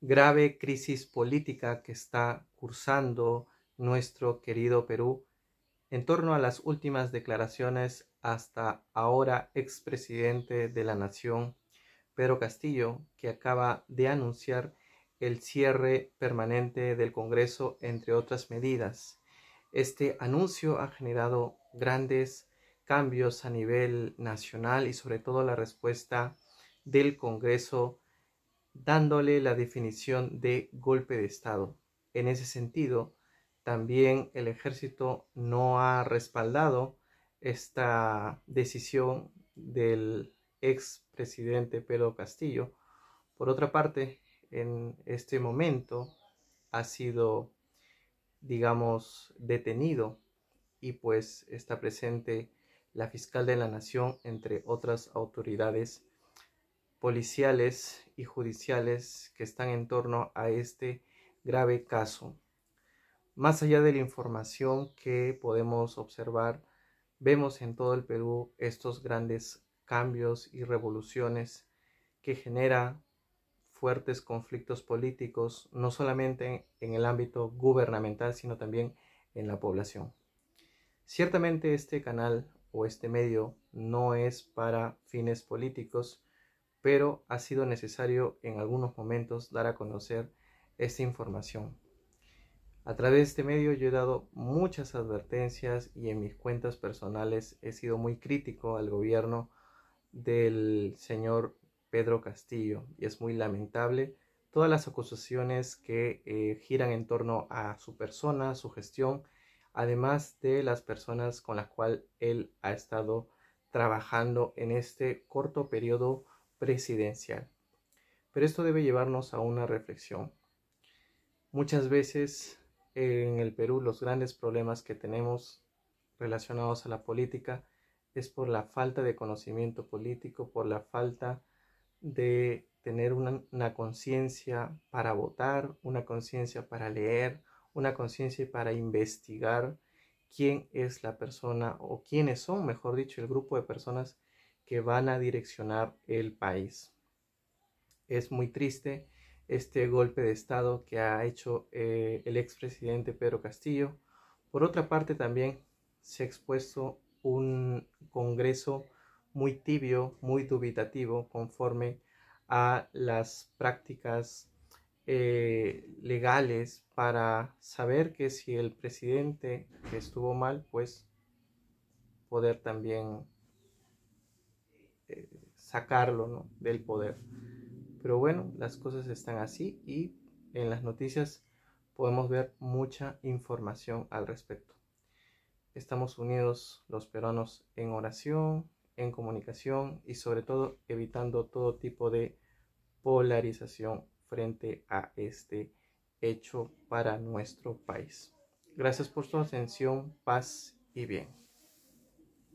grave crisis política que está cursando nuestro querido Perú en torno a las últimas declaraciones hasta ahora expresidente de la nación, Pedro Castillo, que acaba de anunciar el cierre permanente del Congreso, entre otras medidas. Este anuncio ha generado grandes cambios a nivel nacional y sobre todo la respuesta del Congreso dándole la definición de golpe de Estado. En ese sentido, también el ejército no ha respaldado esta decisión del ex presidente Pedro Castillo. Por otra parte, en este momento ha sido, digamos, detenido y pues está presente la fiscal de la nación, entre otras autoridades policiales y judiciales que están en torno a este grave caso. Más allá de la información que podemos observar, vemos en todo el Perú estos grandes cambios y revoluciones que genera fuertes conflictos políticos, no solamente en el ámbito gubernamental, sino también en la población. Ciertamente este canal o este medio no es para fines políticos, pero ha sido necesario en algunos momentos dar a conocer esta información. A través de este medio yo he dado muchas advertencias y en mis cuentas personales he sido muy crítico al gobierno del señor Pedro Castillo y es muy lamentable todas las acusaciones que eh, giran en torno a su persona, su gestión, además de las personas con las cuales él ha estado trabajando en este corto periodo presidencial. Pero esto debe llevarnos a una reflexión. Muchas veces en el Perú los grandes problemas que tenemos relacionados a la política es por la falta de conocimiento político, por la falta de tener una, una conciencia para votar, una conciencia para leer, una conciencia para investigar quién es la persona o quiénes son, mejor dicho, el grupo de personas que van a direccionar el país. Es muy triste este golpe de Estado que ha hecho eh, el expresidente Pedro Castillo. Por otra parte, también se ha expuesto un Congreso muy tibio, muy dubitativo, conforme a las prácticas eh, legales para saber que si el presidente estuvo mal, pues poder también eh, sacarlo del poder. Pero bueno, las cosas están así y en las noticias podemos ver mucha información al respecto. Estamos unidos los peruanos en oración, en comunicación y sobre todo evitando todo tipo de polarización frente a este hecho para nuestro país. Gracias por su atención, paz y bien.